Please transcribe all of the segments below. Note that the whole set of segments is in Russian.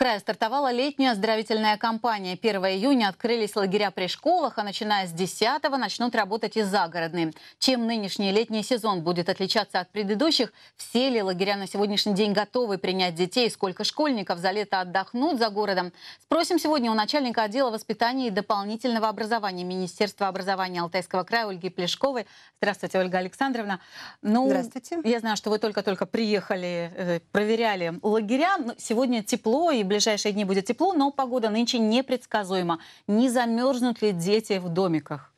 крае стартовала летняя оздоровительная кампания. 1 июня открылись лагеря при школах, а начиная с 10 начнут работать и загородные. Чем нынешний летний сезон будет отличаться от предыдущих? Все ли лагеря на сегодняшний день готовы принять детей? Сколько школьников за лето отдохнут за городом? Спросим сегодня у начальника отдела воспитания и дополнительного образования Министерства образования Алтайского края Ольги Плешковой. Здравствуйте, Ольга Александровна. Ну, Здравствуйте. Я знаю, что вы только-только приехали, э, проверяли лагеря. сегодня тепло и ближайшие дни будет тепло, но погода нынче непредсказуема. Не замерзнут ли дети в домиках?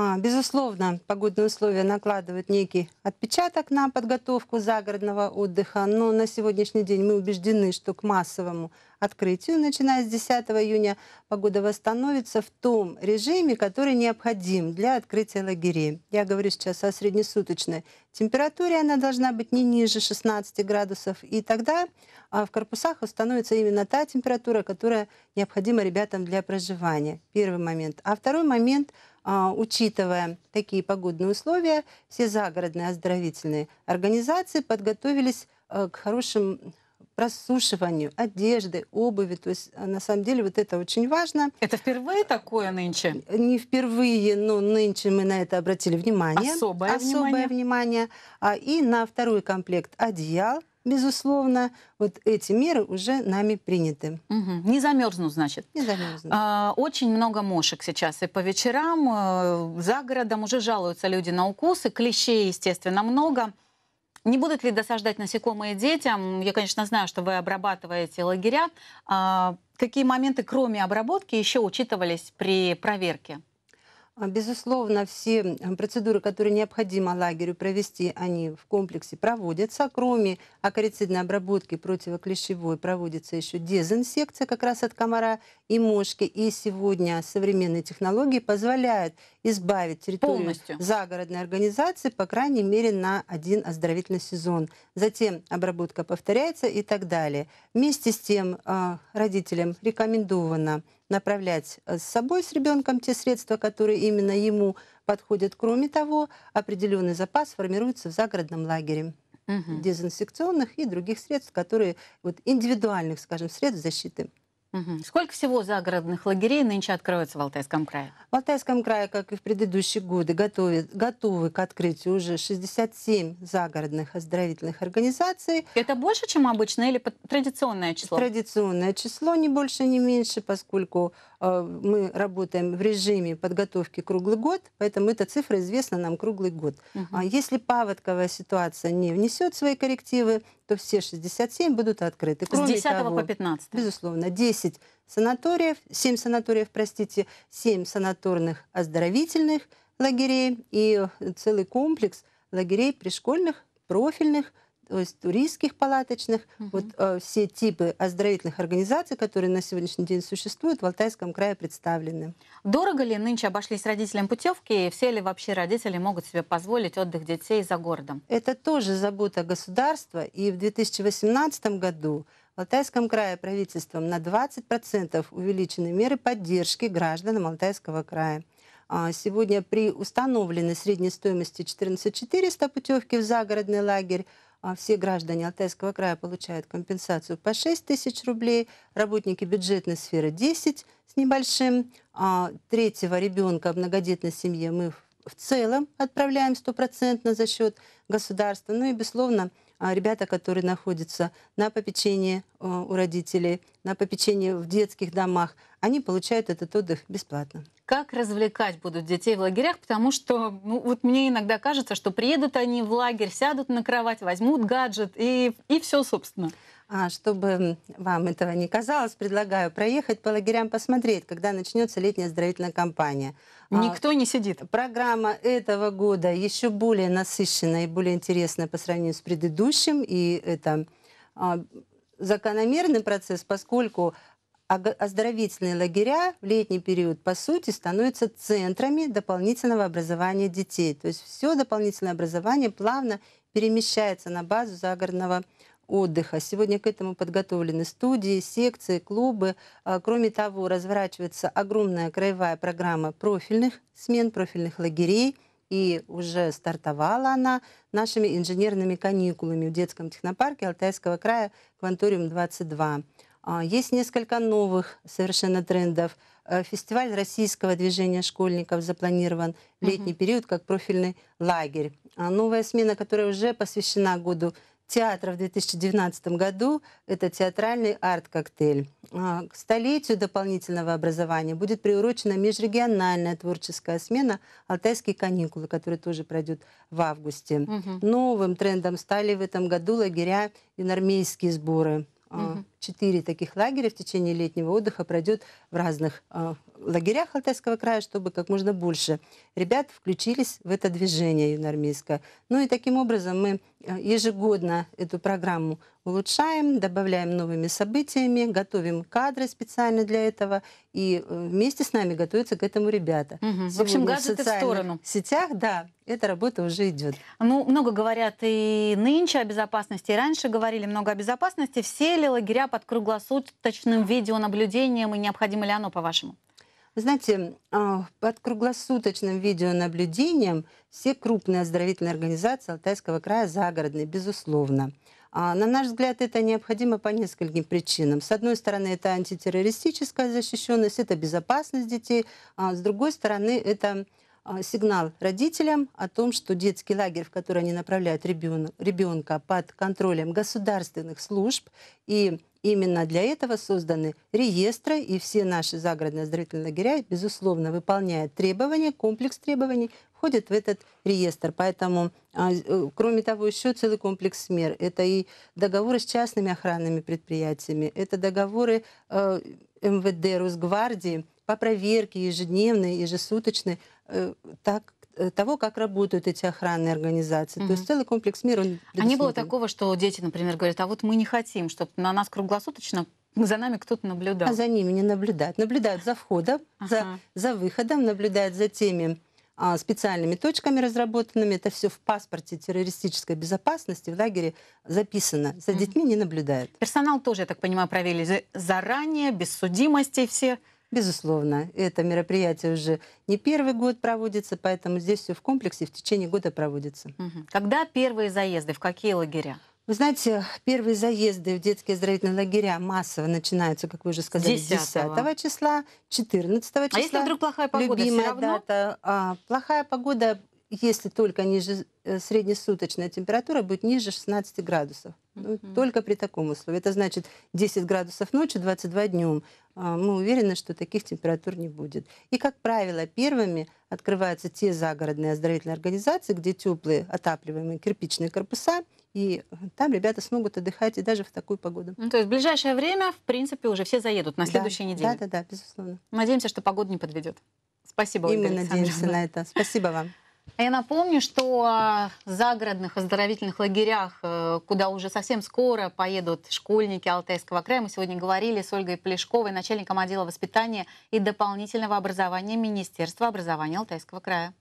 А, безусловно, погодные условия накладывают некий отпечаток на подготовку загородного отдыха, но на сегодняшний день мы убеждены, что к массовому открытию, начиная с 10 июня, погода восстановится в том режиме, который необходим для открытия лагерей. Я говорю сейчас о среднесуточной температуре, она должна быть не ниже 16 градусов, и тогда а, в корпусах установится именно та температура, которая необходима ребятам для проживания. Первый момент. А второй момент – а, учитывая такие погодные условия, все загородные оздоровительные организации подготовились э, к хорошему просушиванию одежды, обуви. То есть, э, на самом деле, вот это очень важно. Это впервые такое нынче? Не впервые, но нынче мы на это обратили внимание. Особое, Особое внимание. внимание. А, и на второй комплект одеял безусловно, вот эти меры уже нами приняты. Угу. Не замерзну, значит? Не замерзну. А, очень много мошек сейчас и по вечерам, э, за городом уже жалуются люди на укусы, клещей, естественно, много. Не будут ли досаждать насекомые детям? Я, конечно, знаю, что вы обрабатываете лагеря. А, какие моменты, кроме обработки, еще учитывались при проверке? А, безусловно, все процедуры, которые необходимо лагерю провести, они в комплексе проводятся. Кроме акарицидной обработки противоклещевой проводится еще дезинсекция как раз от комара и мошки. И сегодня современные технологии позволяют избавить территорию Полностью. загородной организации, по крайней мере, на один оздоровительный сезон. Затем обработка повторяется и так далее. Вместе с тем а, родителям рекомендовано направлять э, с собой, с ребенком те средства, которые именно ему подходят. Кроме того, определенный запас формируется в загородном лагере угу. дезинсекционных и других средств, которые вот индивидуальных, скажем, средств защиты. Сколько всего загородных лагерей нынче открывается в Алтайском крае? В Алтайском крае, как и в предыдущие годы, готовят, готовы к открытию уже 67 загородных оздоровительных организаций. Это больше, чем обычно, или традиционное число? Традиционное число, не больше, не меньше, поскольку Э, мы работаем в режиме подготовки круглый год, поэтому эта цифра известна нам круглый год. Угу. А если паводковая ситуация не внесет свои коррективы, то все 67 будут открыты. Кроме С 10 того, по 15. Безусловно, 10 санаториев, 7 санаториев, простите, 7 санаторных оздоровительных лагерей и целый комплекс лагерей пришкольных, профильных, то есть туристских палаточных, угу. вот э, все типы оздоровительных организаций, которые на сегодняшний день существуют, в Алтайском крае представлены. Дорого ли нынче обошлись родителям путевки, и все ли вообще родители могут себе позволить отдых детей за городом? Это тоже забота государства, и в 2018 году в Алтайском крае правительством на 20% увеличены меры поддержки гражданам Алтайского края. А, сегодня при установленной средней стоимости 14 400 путевки в загородный лагерь а, все граждане Алтайского края получают компенсацию по 6 тысяч рублей, работники бюджетной сферы 10 с небольшим, а третьего ребенка в многодетной семье мы в целом отправляем стопроцентно за счет государства. Ну и, безусловно, а, ребята, которые находятся на попечении а, у родителей, на попечении в детских домах, они получают этот отдых бесплатно как развлекать будут детей в лагерях, потому что ну, вот мне иногда кажется, что приедут они в лагерь, сядут на кровать, возьмут гаджет и, и все, собственно. А чтобы вам этого не казалось, предлагаю проехать по лагерям, посмотреть, когда начнется летняя оздоровительная кампания. А, Никто а, не сидит. Программа этого года еще более насыщенная и более интересная по сравнению с предыдущим. И это а, закономерный процесс, поскольку оздоровительные лагеря в летний период, по сути, становятся центрами дополнительного образования детей. То есть все дополнительное образование плавно перемещается на базу загородного отдыха. Сегодня к этому подготовлены студии, секции, клубы. А, кроме того, разворачивается огромная краевая программа профильных смен, профильных лагерей. И уже стартовала она нашими инженерными каникулами в детском технопарке Алтайского края «Кванториум-22». А, есть несколько новых совершенно трендов. Э, фестиваль российского движения школьников запланирован в летний угу. период как профильный лагерь. А, новая смена, которая уже посвящена году театра в 2019 году, это театральный арт-коктейль. А, к столетию дополнительного образования будет приурочена межрегиональная творческая смена «Алтайские каникулы», которая тоже пройдет в августе. Угу. Новым трендом стали в этом году лагеря юнормейские сборы. Угу четыре таких лагеря в течение летнего отдыха пройдет в разных э, лагерях Алтайского края, чтобы как можно больше ребят включились в это движение юноармейское. Ну и таким образом мы а, ежегодно эту программу улучшаем, добавляем новыми событиями, готовим кадры специально для этого, и э, вместе с нами готовятся к этому ребята. Угу. В общем, гаджеты в, в сторону. В сетях, да, эта работа уже идет. Ну, много говорят и нынче о безопасности, и раньше говорили много о безопасности. Все ли лагеря под круглосуточным видеонаблюдением, и необходимо ли оно, по-вашему? Вы знаете, а, под круглосуточным видеонаблюдением все крупные оздоровительные организации Алтайского края загородные, безусловно. А, на наш взгляд, это необходимо по нескольким причинам. С одной стороны, это антитеррористическая защищенность, это безопасность детей. А с другой стороны, это а, сигнал родителям о том, что детский лагерь, в который они направляют ребенка, под контролем государственных служб и Именно для этого созданы реестры, и все наши загородные оздоровительные лагеря, безусловно, выполняют требования, комплекс требований входит в этот реестр. Поэтому, а, э, кроме того, еще целый комплекс мер. Это и договоры с частными охранными предприятиями, это договоры э, МВД, Росгвардии – по проверке ежедневной, ежесуточной, э, так э, того, как работают эти охранные организации. mm То есть целый комплекс мер. Он а не было такого, что дети, например, говорят, а вот мы не хотим, чтобы на нас круглосуточно за нами кто-то наблюдал. А за ними не наблюдают. Наблюдают за входом, ага. за, за выходом, наблюдают за теми а, специальными точками разработанными. Это все в паспорте террористической безопасности в лагере записано. За mm детьми не наблюдают. Персонал тоже, я так понимаю, проверили заранее, без судимости все. Безусловно, это мероприятие уже не первый год проводится, поэтому здесь все в комплексе в течение года проводится. Угу. Когда первые заезды, в какие лагеря? Вы знаете, первые заезды в детские оздоровительные лагеря массово начинаются, как вы уже сказали, 10, -го. 10 числа, 14 числа. А если вдруг плохая погода, Любимая все равно? дата. А, плохая погода, если только ниже Э, среднесуточная температура будет ниже 16 градусов. Ну, угу. Только при таком условии. Это значит 10 градусов ночью, 22 днем. А, мы уверены, что таких температур не будет. И, как правило, первыми открываются те загородные оздоровительные организации, где теплые отапливаемые кирпичные корпуса, и там ребята смогут отдыхать и даже в такую погоду. Ну, то есть в ближайшее время, в принципе, уже все заедут на следующей да, неделе. Да, да, да, безусловно. Надеемся, что погода не подведет. Спасибо, Ольга И мы надеемся на это. Спасибо вам. А я напомню, что а, в загородных оздоровительных лагерях, э, куда уже совсем скоро поедут школьники Алтайского края, мы сегодня говорили с Ольгой Плешковой, начальником отдела воспитания и дополнительного образования Министерства образования Алтайского края.